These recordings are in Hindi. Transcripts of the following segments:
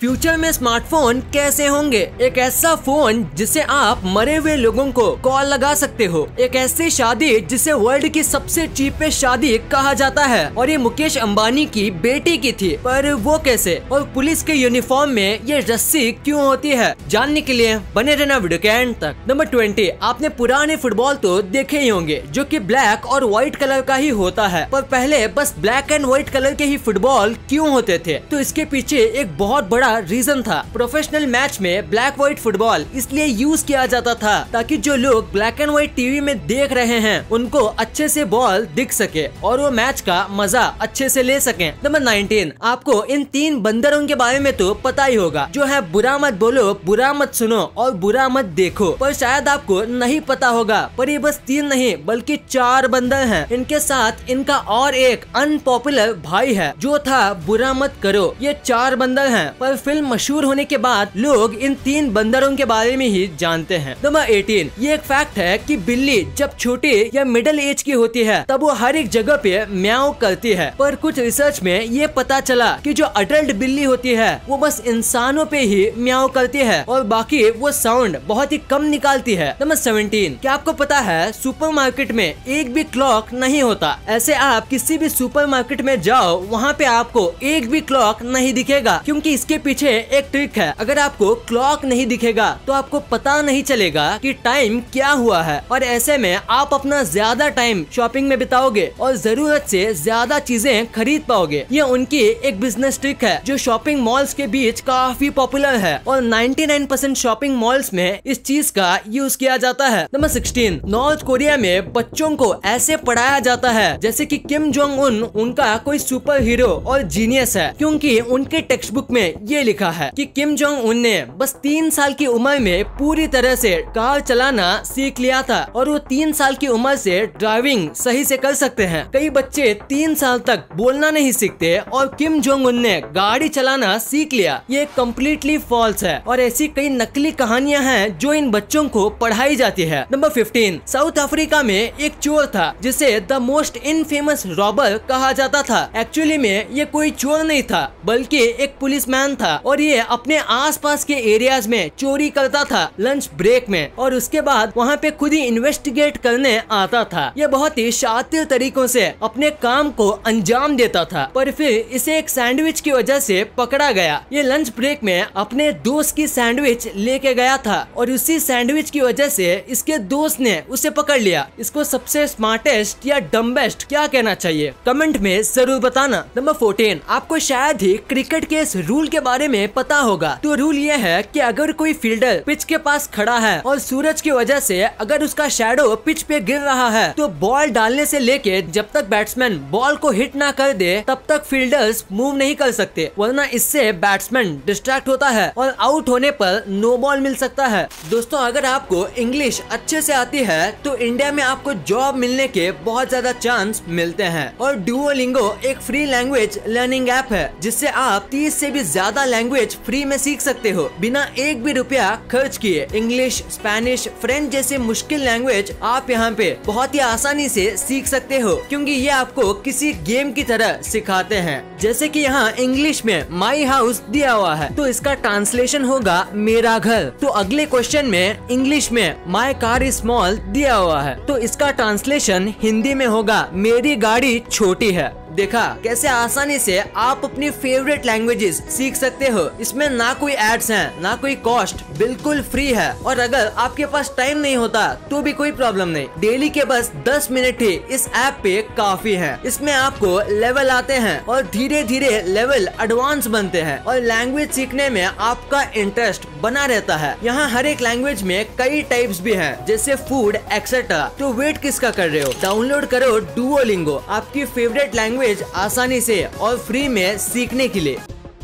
फ्यूचर में स्मार्टफोन कैसे होंगे एक ऐसा फोन जिसे आप मरे हुए लोगों को कॉल लगा सकते हो एक ऐसी शादी जिसे वर्ल्ड की सबसे चीपेस्ट शादी कहा जाता है और ये मुकेश अंबानी की बेटी की थी पर वो कैसे और पुलिस के यूनिफॉर्म में ये रस्सी क्यों होती है जानने के लिए बने रहना वीडियो के एंड तक नंबर ट्वेंटी आपने पुराने फुटबॉल तो देखे ही होंगे जो की ब्लैक और व्हाइट कलर का ही होता है पर पहले बस ब्लैक एंड व्हाइट कलर के ही फुटबॉल क्यूँ होते थे तो इसके पीछे एक बहुत बड़ा बड़ा रीजन था प्रोफेशनल मैच में ब्लैक व्हाइट फुटबॉल इसलिए यूज किया जाता था ताकि जो लोग ब्लैक एंड व्हाइट टीवी में देख रहे हैं उनको अच्छे से बॉल दिख सके और वो मैच का मजा अच्छे से ले सके नंबर नाइनटीन आपको इन तीन बंदरों के बारे में तो पता ही होगा जो है बुरा मत बोलो बुरा मत सुनो और बुरा मत देखो पर शायद आपको नहीं पता होगा पर ये बस तीन नहीं बल्कि चार बंदर हैं इनके साथ इनका और एक अनपॉपुलर भाई है जो था बुरा मत करो ये चार बंदर हैं पर मार्वल फिल्म मशहूर होने के बाद लोग इन तीन बंदरों के बारे में ही जानते हैं नंबर एटीन ये एक फैक्ट है की बिल्ली जब छोटी या मिडिल एज की होती है तब वो हर एक जगह पे म्याओ करती है पर कुछ रिसर्च में ये पता चला कि जो अडल्ट बिल्ली होती है वो बस इंसानों पे ही म्याओ करती है और बाकी वो साउंड बहुत ही कम निकालती है नंबर सेवेंटीन क्या आपको पता है सुपरमार्केट में एक भी क्लॉक नहीं होता ऐसे आप किसी भी सुपरमार्केट में जाओ वहाँ पे आपको एक भी क्लॉक नहीं दिखेगा क्योंकि इसके पीछे एक ट्रिक है अगर आपको क्लॉक नहीं दिखेगा तो आपको पता नहीं चलेगा कि टाइम क्या हुआ है और ऐसे में आप अपना ज्यादा टाइम शॉपिंग में बिताओगे और जरूरत से ज्यादा चीजें खरीद पाओगे ये उनकी एक बिजनेस ट्रिक है जो शॉपिंग मॉल्स के बीच काफी पॉपुलर है और नाइन्टी शॉपिंग मॉल्स में इस चीज का यूज किया जाता है नंबर सिक्सटीन नॉर्थ कोरिया में बच्चों को ऐसे पढ़ाया जाता है जैसे की किम जोंग उन उनका कोई सुपर हीरो और जीनियस है क्यूँकी उनके टेक्स्ट बुक में ये ये लिखा है कि किम जोंग उन ने बस तीन साल की उम्र में पूरी तरह से कार चलाना सीख लिया था और वो तीन साल की उम्र से ड्राइविंग सही से कर सकते हैं कई बच्चे तीन साल तक बोलना नहीं सीखते और किम जोंग उन ने गाड़ी चलाना सीख लिया ये कम्प्लीटली फॉल्स है और ऐसी कई नकली कहानियां हैं जो इन बच्चों को पढ़ाई जाती है नंबर फिफ्टीन साउथ अफ्रीका में एक चोर था जिसे the most infamous robber कहा जाता था एक्चुअली में ये कोई चोर नहीं था बल्कि एक मैन था था और ये अपने आसपास के एरियाज में चोरी करता था लंच ब्रेक में और उसके बाद वहाँ पे खुद ही इन्वेस्टिगेट करने आता था ये बहुत ही शातिर तरीकों से अपने काम को अंजाम देता था पर फिर इसे एक सैंडविच की वजह से पकड़ा गया ये लंच ब्रेक में अपने दोस्त की सैंडविच लेके गया था और उसी सैंडविच की वजह से इसके दोस्त ने उसे पकड़ लिया इसको सबसे स्मार्टेस्ट या डम्बेस्ट क्या कहना चाहिए कमेंट में जरूर बताना नंबर फोर्टीन आपको शायद ही क्रिकेट के इस रूल के बारे बारे में पता होगा तो रूल ये है कि अगर कोई फील्डर पिच के पास खड़ा है और सूरज की वजह से अगर उसका शेडो पिच पे गिर रहा है तो बॉल डालने से लेके जब तक बैट्समैन बॉल को हिट ना कर दे तब तक फील्डर्स मूव नहीं कर सकते वरना इससे बैट्समैन डिस्ट्रैक्ट होता है और आउट होने पर नो बॉल मिल सकता है दोस्तों अगर आपको इंग्लिश अच्छे से आती है तो इंडिया में आपको जॉब मिलने के बहुत ज्यादा चांस मिलते हैं और डुओलिंगो एक फ्री लैंग्वेज लर्निंग ऐप है जिससे आप तीस से भी ज्यादा लैंग्वेज फ्री में सीख सकते हो बिना एक भी रुपया खर्च किए इंग्लिश स्पेनिश फ्रेंच जैसे मुश्किल लैंग्वेज आप यहाँ पे बहुत ही आसानी से सीख सकते हो क्योंकि ये आपको किसी गेम की तरह सिखाते हैं जैसे कि यहाँ इंग्लिश में माई हाउस दिया हुआ है तो इसका ट्रांसलेशन होगा मेरा घर तो अगले क्वेश्चन में इंग्लिश में माई कार इज स्मॉल दिया हुआ है तो इसका ट्रांसलेशन हिंदी में होगा मेरी गाड़ी छोटी है देखा कैसे आसानी से आप अपनी फेवरेट लैंग्वेजेस सीख सकते हो इसमें ना कोई एड्स हैं ना कोई कॉस्ट बिल्कुल फ्री है और अगर आपके पास टाइम नहीं होता तो भी कोई प्रॉब्लम नहीं डेली के बस 10 मिनट ही इस ऐप पे काफी है इसमें आपको लेवल आते हैं और धीरे धीरे लेवल एडवांस बनते हैं और लैंग्वेज सीखने में आपका इंटरेस्ट बना रहता है यहाँ हर एक लैंग्वेज में कई टाइप्स भी हैं जैसे फूड एक्सेट्रा तो वेट किसका कर रहे हो डाउनलोड करो डुओलिंगो आपकी फेवरेट लैंग्वेज आसानी से और फ्री में सीखने के लिए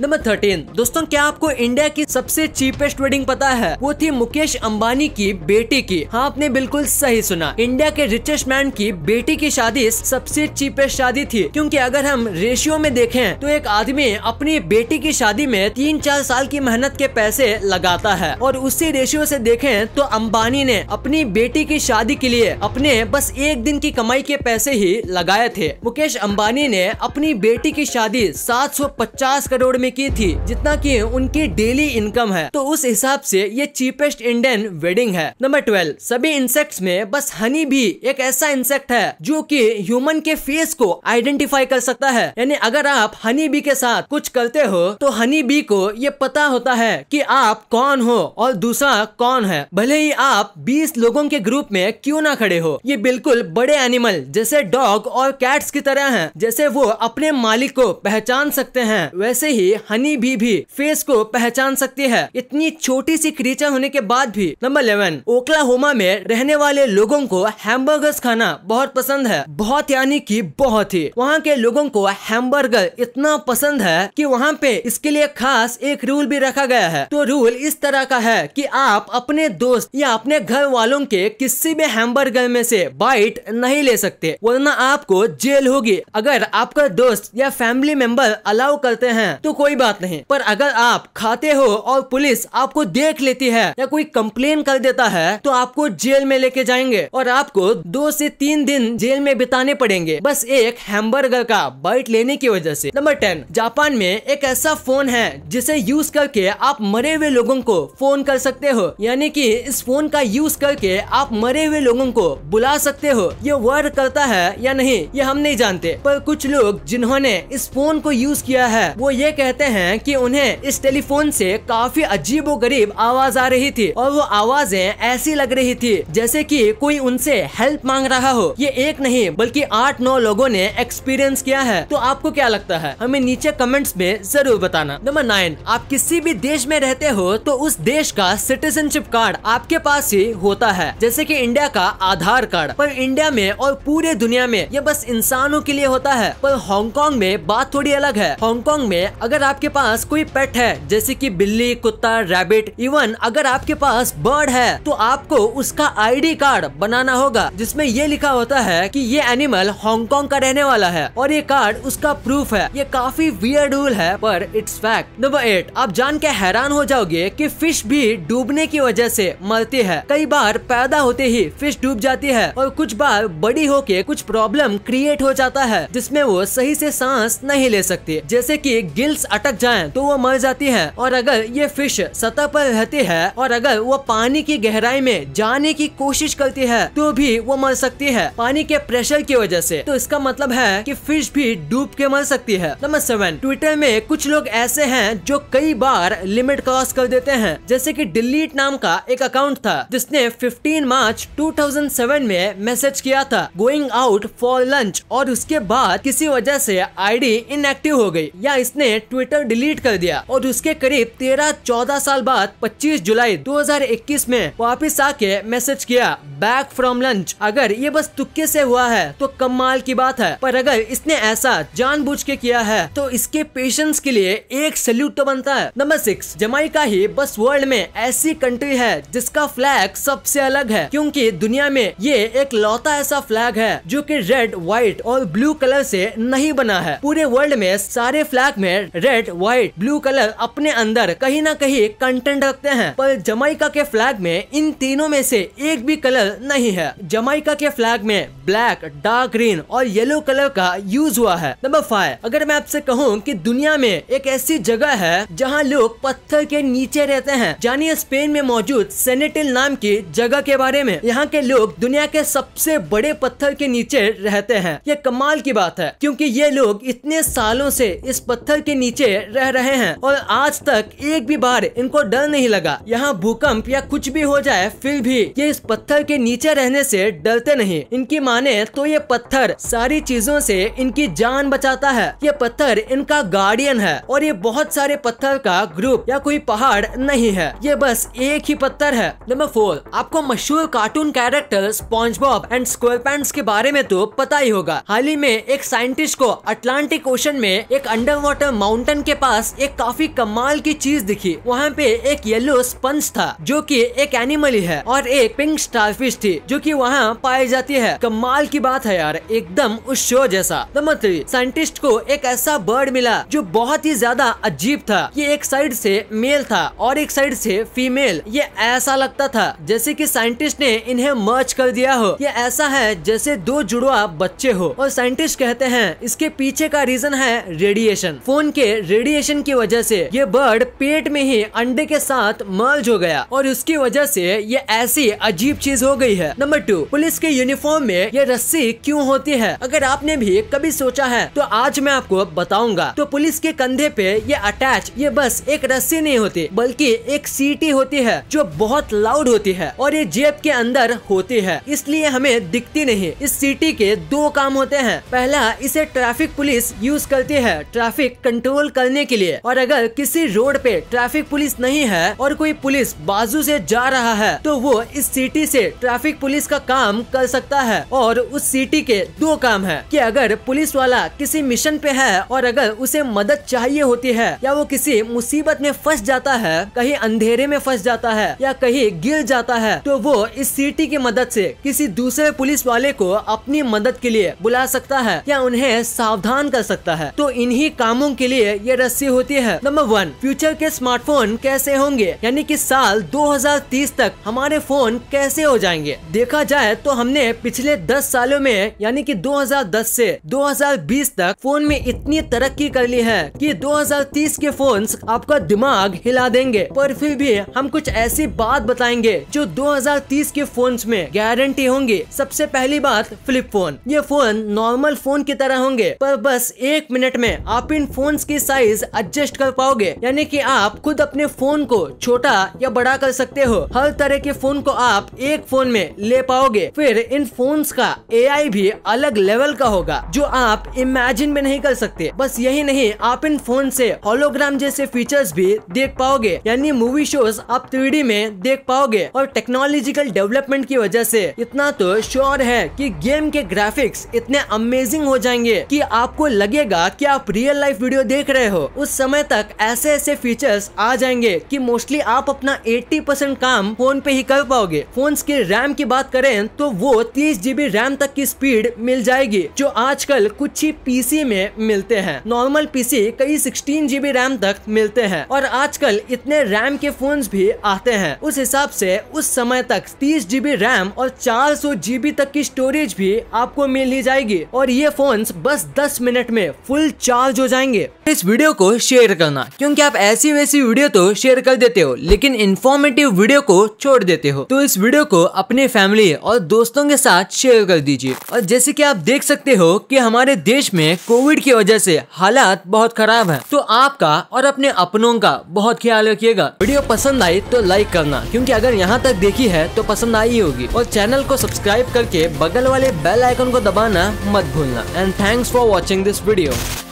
नंबर थर्टीन दोस्तों क्या आपको इंडिया की सबसे चीपेस्ट वेडिंग पता है वो थी मुकेश अंबानी की बेटी की हाँ आपने बिल्कुल सही सुना इंडिया के रिचेस्ट मैन की बेटी की शादी सबसे चीपेस्ट शादी थी क्योंकि अगर हम रेशियो में देखें तो एक आदमी अपनी बेटी की शादी में तीन चार साल की मेहनत के पैसे लगाता है और उसी रेशियो से देखें तो अंबानी ने अपनी बेटी की शादी के लिए अपने बस एक दिन की कमाई के पैसे ही लगाए थे मुकेश अम्बानी ने अपनी बेटी की शादी सात करोड़ में की थी जितना की उनकी डेली इनकम है तो उस हिसाब से ये चीपेस्ट इंडियन वेडिंग है नंबर ट्वेल्व सभी इंसेक्ट्स में बस हनी भी एक ऐसा इंसेक्ट है जो कि ह्यूमन के फेस को आइडेंटिफाई कर सकता है यानी अगर आप हनी बी के साथ कुछ करते हो तो हनी बी को ये पता होता है कि आप कौन हो और दूसरा कौन है भले ही आप 20 लोगों के ग्रुप में क्यों ना खड़े हो ये बिल्कुल बड़े एनिमल जैसे डॉग और कैट्स की तरह हैं जैसे वो अपने मालिक को पहचान सकते हैं वैसे ही हनी भी भी फेस को पहचान सकती है इतनी छोटी सी क्रीचर होने के बाद भी नंबर इलेवन ओक्लाहोमा में रहने वाले लोगों को हैमबर्गर्स खाना बहुत पसंद है बहुत यानी कि बहुत ही वहाँ के लोगों को हैमबर्गर इतना पसंद है कि वहाँ पे इसके लिए खास एक रूल भी रखा गया है तो रूल इस तरह का है कि आप अपने दोस्त या अपने घर वालों के किसी भी हैमबर्गर में से बाइट नहीं ले सकते वरना आपको जेल होगी अगर आपका दोस्त या फैमिली मेंबर अलाउ करते हैं तो कोई बात नहीं पर अगर आप खाते हो और पुलिस आपको देख लेती है या कोई कंप्लेन कर देता है तो आपको जेल में लेके जाएंगे और आपको दो से तीन दिन जेल में बिताने पड़ेंगे बस एक हैमबर्गर का बाइट लेने की वजह से नंबर टेन जापान में एक ऐसा फोन है जिसे यूज करके आप मरे हुए लोगों को फोन कर सकते हो यानी कि इस फोन का यूज करके आप मरे हुए लोगों को बुला सकते हो ये वर्क करता है या नहीं ये हम नहीं जानते पर कुछ लोग जिन्होंने इस फोन को यूज किया है वो ये कहते कहते हैं कि उन्हें इस टेलीफोन से काफी अजीबो गरीब आवाज आ रही थी और वो आवाजें ऐसी लग रही थी जैसे कि कोई उनसे हेल्प मांग रहा हो ये एक नहीं बल्कि आठ नौ लोगों ने एक्सपीरियंस किया है तो आपको क्या लगता है हमें नीचे कमेंट्स में जरूर बताना नंबर नाइन आप किसी भी देश में रहते हो तो उस देश का सिटीजनशिप कार्ड आपके पास ही होता है जैसे की इंडिया का आधार कार्ड पर इंडिया में और पूरे दुनिया में ये बस इंसानों के लिए होता है पर हांगकांग में बात थोड़ी अलग है हांगकांग में अगर आपके पास कोई पेट है जैसे कि बिल्ली कुत्ता रैबिट इवन अगर आपके पास बर्ड है तो आपको उसका आईडी कार्ड बनाना होगा जिसमें ये लिखा होता है कि ये एनिमल हांगकांग का रहने वाला है और ये कार्ड उसका प्रूफ है ये काफी वियर्ड रूल है पर इट्स फैक्ट नंबर एट आप जान के हैरान हो जाओगे की फिश भी डूबने की वजह ऐसी मरती है कई बार पैदा होते ही फिश डूब जाती है और कुछ बार बड़ी होके कुछ प्रॉब्लम क्रिएट हो जाता है जिसमे वो सही ऐसी सांस नहीं ले सकती जैसे की गिल्स अटक जाए तो वो मर जाती है और अगर ये फिश सतह पर रहती है और अगर वो पानी की गहराई में जाने की कोशिश करती है तो भी वो मर सकती है पानी के प्रेशर की वजह से तो इसका मतलब है कि फिश भी डूब के मर सकती है नंबर सेवन ट्विटर में कुछ लोग ऐसे हैं जो कई बार लिमिट क्रॉस कर देते हैं जैसे कि डिलीट नाम का एक अकाउंट था जिसने 15 मार्च 2007 में मैसेज किया था गोइंग आउट फॉर लंच और उसके बाद किसी वजह से आईडी इनएक्टिव हो गई या इसने ट्विटर डिलीट कर दिया और उसके करीब तेरह चौदह साल बाद पच्चीस जुलाई 2021 में वापिस आके मैसेज किया बैक फ्रॉम लंच अगर ये बस तुक्के से हुआ है तो कमाल की बात है पर अगर इसने ऐसा जानबूझ के किया है तो इसके पेशेंस के लिए एक सल्यूट तो बनता है नंबर सिक्स जमाइका ही बस वर्ल्ड में ऐसी कंट्री है जिसका फ्लैग सबसे अलग है क्योंकि दुनिया में ये एक लौता ऐसा फ्लैग है जो कि रेड व्हाइट और ब्लू कलर से नहीं बना है पूरे वर्ल्ड में सारे फ्लैग में रेड व्हाइट ब्लू कलर अपने अंदर कहीं ना कहीं कंटेंट रखते हैं पर जमाइका के फ्लैग में इन तीनों में से एक भी कलर नहीं है जमाइका के फ्लैग में ब्लैक डार्क ग्रीन और येलो कलर का यूज हुआ है नंबर फाइव अगर मैं आपसे कहूँ की दुनिया में एक ऐसी जगह है जहाँ लोग पत्थर के नीचे रहते हैं जानिए स्पेन में मौजूद सेनेटिल नाम की जगह के बारे में यहाँ के लोग दुनिया के सबसे बड़े पत्थर के नीचे रहते हैं ये कमाल की बात है क्योंकि ये लोग इतने सालों से इस पत्थर के नीचे नीचे रह रहे हैं और आज तक एक भी बार इनको डर नहीं लगा यहाँ भूकंप या कुछ भी हो जाए फिर भी ये इस पत्थर के नीचे रहने से डरते नहीं इनकी माने तो ये पत्थर सारी चीजों से इनकी जान बचाता है ये पत्थर इनका गार्डियन है और ये बहुत सारे पत्थर का ग्रुप या कोई पहाड़ नहीं है ये बस एक ही पत्थर है नंबर फोर आपको मशहूर cartoon character SpongeBob and square के बारे में तो पता ही होगा हाल ही में एक साइंटिस्ट को अटलांटिक ओशन में एक अंडर वाटर माउंट माउंटेन के पास एक काफी कमाल की चीज दिखी वहाँ पे एक येलो स्पंज था जो कि एक एनिमल है और एक पिंक स्टारफिश थी जो कि वहाँ पाई जाती है कमाल की बात है यार एकदम उस शो जैसा नंबर थ्री साइंटिस्ट को एक ऐसा बर्ड मिला जो बहुत ही ज्यादा अजीब था ये एक साइड से मेल था और एक साइड से फीमेल ये ऐसा लगता था जैसे कि साइंटिस्ट ने इन्हें मर्ज कर दिया हो ये ऐसा है जैसे दो जुड़वा बच्चे हो और साइंटिस्ट कहते हैं इसके पीछे का रीजन है रेडिएशन फोन के रेडिएशन की वजह से ये बर्ड पेट में ही अंडे के साथ मर्ज हो गया और उसकी वजह से ये ऐसी अजीब चीज हो गई है नंबर टू पुलिस के यूनिफॉर्म में ये रस्सी क्यों होती है अगर आपने भी कभी सोचा है तो आज मैं आपको बताऊंगा तो पुलिस के कंधे पे ये अटैच ये बस एक रस्सी नहीं होती बल्कि एक सीटी होती है जो बहुत लाउड होती है और ये जेब के अंदर होती है इसलिए हमें दिखती नहीं इस सीटी के दो काम होते हैं पहला इसे ट्रैफिक पुलिस यूज करती है ट्रैफिक कंट्रोल कंट्रोल करने के लिए और अगर किसी रोड पे ट्रैफिक पुलिस नहीं है और कोई पुलिस बाजू से जा रहा है तो वो इस सिटी से ट्रैफिक पुलिस का काम कर सकता है और उस सिटी के दो काम है कि अगर पुलिस वाला किसी मिशन पे है और अगर उसे मदद चाहिए होती है या वो किसी मुसीबत में फंस जाता है कहीं अंधेरे में फंस जाता है या कहीं गिर जाता है तो वो इस सिटी की मदद से किसी दूसरे पुलिस वाले को अपनी मदद के लिए बुला सकता है या उन्हें सावधान कर सकता है तो इन्हीं कामों के लिए ये रस्सी होती है नंबर वन फ्यूचर के स्मार्टफोन कैसे होंगे यानी कि साल 2030 तक हमारे फोन कैसे हो जाएंगे देखा जाए तो हमने पिछले 10 सालों में यानी कि 2010 से 2020 तक फोन में इतनी तरक्की कर ली है कि 2030 के फोन आपका दिमाग हिला देंगे पर फिर भी हम कुछ ऐसी बात बताएंगे जो 2030 के फोन में गारंटी होंगी सबसे पहली बात फ्लिप फोन ये फोन नॉर्मल फोन की तरह होंगे पर बस एक मिनट में आप इन फोन की साइज एडजस्ट कर पाओगे यानी कि आप खुद अपने फोन को छोटा या बड़ा कर सकते हो हर तरह के फोन को आप एक फोन में ले पाओगे फिर इन फोन्स का एआई भी अलग लेवल का होगा जो आप इमेजिन भी नहीं कर सकते बस यही नहीं आप इन फोन से होलोग्राम जैसे फीचर्स भी देख पाओगे यानी मूवी शोज आप थ्री में देख पाओगे और टेक्नोलॉजिकल डेवलपमेंट की वजह से इतना तो श्योर है कि गेम के ग्राफिक्स इतने अमेजिंग हो जाएंगे कि आपको लगेगा कि आप रियल लाइफ वीडियो देख देख रहे हो उस समय तक ऐसे ऐसे फीचर्स आ जाएंगे कि मोस्टली आप अपना 80 परसेंट काम फोन पे ही कर पाओगे फोन की रैम की बात करें तो वो तीस जीबी रैम तक की स्पीड मिल जाएगी जो आजकल कुछ ही पीसी में मिलते हैं नॉर्मल पीसी कई सिक्सटीन जीबी रैम तक मिलते हैं और आजकल इतने रैम के फोन भी आते हैं उस हिसाब से उस समय तक तीस जीबी रैम और चार सौ जीबी तक की स्टोरेज भी आपको मिल ही जाएगी और ये फोन बस दस मिनट में फुल चार्ज हो जाएंगे इस वीडियो को शेयर करना क्योंकि आप ऐसी वैसी वीडियो तो शेयर कर देते हो लेकिन इन्फॉर्मेटिव वीडियो को छोड़ देते हो तो इस वीडियो को अपने फैमिली और दोस्तों के साथ शेयर कर दीजिए और जैसे की आप देख सकते हो की हमारे देश में कोविड की वजह से हालात बहुत खराब है तो आपका और अपने अपनों का बहुत ख्याल रखिएगा वीडियो पसंद आई तो लाइक करना क्यूँकी अगर यहाँ तक देखी है तो पसंद आई होगी और चैनल को सब्सक्राइब करके बगल वाले बेल आइकन को दबाना मत भूलना and thanks for watching this video